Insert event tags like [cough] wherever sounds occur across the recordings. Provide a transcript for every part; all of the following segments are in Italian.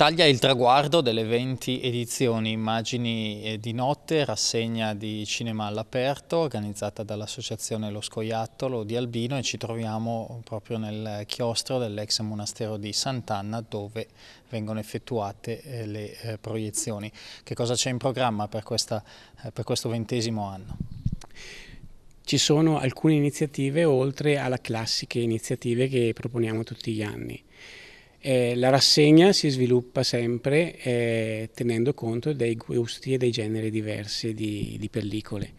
Taglia il traguardo delle 20 edizioni Immagini eh, di notte, rassegna di cinema all'aperto organizzata dall'associazione Lo Scoiattolo di Albino e ci troviamo proprio nel chiostro dell'ex monastero di Sant'Anna dove vengono effettuate eh, le eh, proiezioni. Che cosa c'è in programma per, questa, per questo ventesimo anno? Ci sono alcune iniziative oltre alle classiche iniziative che proponiamo tutti gli anni. Eh, la rassegna si sviluppa sempre eh, tenendo conto dei gusti e dei generi diversi di, di pellicole.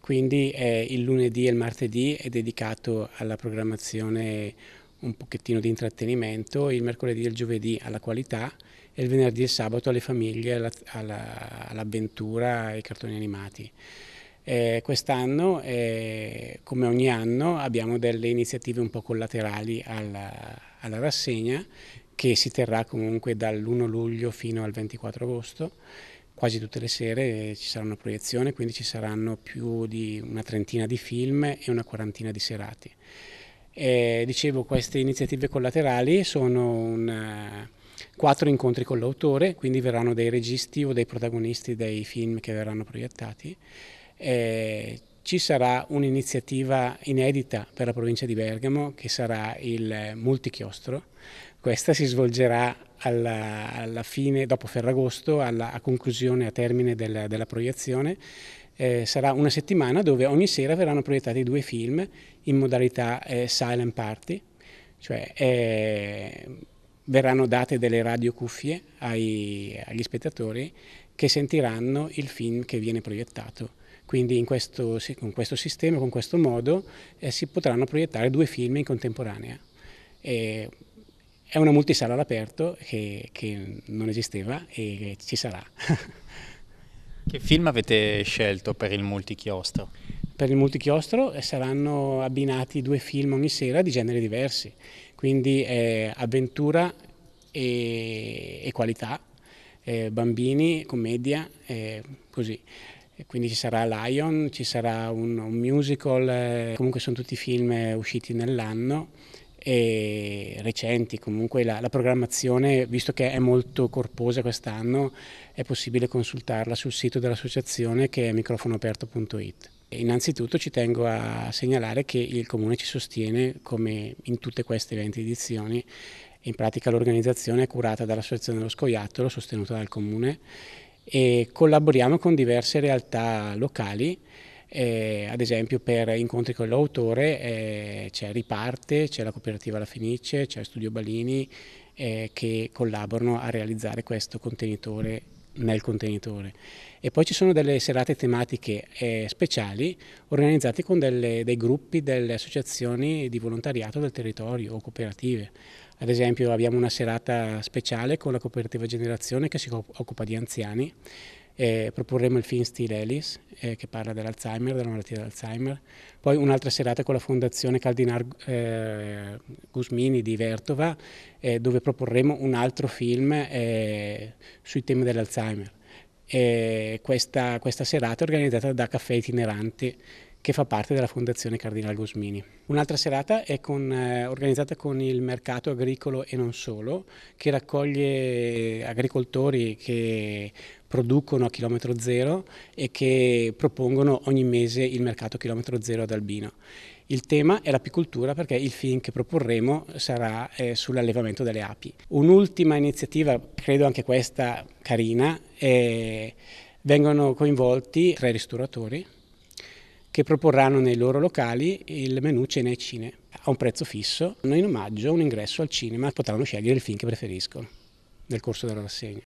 Quindi eh, il lunedì e il martedì è dedicato alla programmazione un pochettino di intrattenimento, il mercoledì e il giovedì alla qualità e il venerdì e il sabato alle famiglie, all'avventura, alla, all ai cartoni animati. Eh, Quest'anno, eh, come ogni anno, abbiamo delle iniziative un po' collaterali alla, alla rassegna che si terrà comunque dall'1 luglio fino al 24 agosto. Quasi tutte le sere eh, ci sarà una proiezione, quindi ci saranno più di una trentina di film e una quarantina di serati. E, dicevo, queste iniziative collaterali sono un, eh, quattro incontri con l'autore, quindi verranno dei registi o dei protagonisti dei film che verranno proiettati. E, ci sarà un'iniziativa inedita per la provincia di Bergamo che sarà il multichiostro, questa si svolgerà alla, alla fine, dopo Ferragosto, alla, a conclusione, a termine della, della proiezione. Eh, sarà una settimana dove ogni sera verranno proiettati due film in modalità eh, silent party, cioè eh, verranno date delle radiocuffie agli spettatori che sentiranno il film che viene proiettato. Quindi questo, con questo sistema, con questo modo, eh, si potranno proiettare due film in contemporanea. E è una multisala all'aperto che, che, non esisteva e ci sarà. [laughs] che film avete scelto per il multichiostro? Per il multichiostro eh, saranno abbinati due film ogni sera di generi diversi, quindi eh, avventura e, e qualità, eh, bambini, commedia, eh, così quindi ci sarà Lion, ci sarà un, un musical, eh, comunque sono tutti film eh, usciti nell'anno recenti. Comunque la, la, programmazione, visto che è molto corposa quest'anno, è possibile consultarla sul sito dell'associazione che è microfonoaperto.it. Innanzitutto ci tengo a segnalare che il Comune ci sostiene come in tutte queste 20 edizioni. In pratica l'organizzazione è curata dall'Associazione dello Scoiattolo, sostenuta dal Comune, e collaboriamo con diverse realtà locali eh, ad esempio per incontri con l'autore eh, c'è Riparte, c'è la cooperativa La Fenice, c'è Studio Balini eh, che collaborano a realizzare questo contenitore nel contenitore. E poi ci sono delle serate tematiche eh, speciali organizzate con delle, dei gruppi, delle associazioni di volontariato del territorio o cooperative. Ad esempio abbiamo una serata speciale con la cooperativa Generazione che si occupa di anziani e proporremo il film Steel Alice eh, che parla dell'Alzheimer, della malattia dell'Alzheimer, poi un'altra serata con la fondazione Caldinar eh, Gusmini di Vertova eh, dove proporremo un altro film eh, sui temi dell'Alzheimer. Questa, questa serata è organizzata da Caffè Itineranti che fa parte della Fondazione Cardinal Gosmini. Un'altra serata è con, eh, organizzata con il mercato agricolo e non solo, che raccoglie agricoltori che producono a chilometro zero e che propongono ogni mese il mercato chilometro zero ad Albino. Il tema è l'apicoltura perché il film che proporremo sarà eh, sull'allevamento delle api. Un'ultima iniziativa, credo anche questa carina, è, vengono coinvolti tre ristoratori che proporranno nei loro locali il menù Cena e Cine a un prezzo fisso, in omaggio un ingresso al cinema, potranno scegliere il film che preferiscono nel corso della rassegna.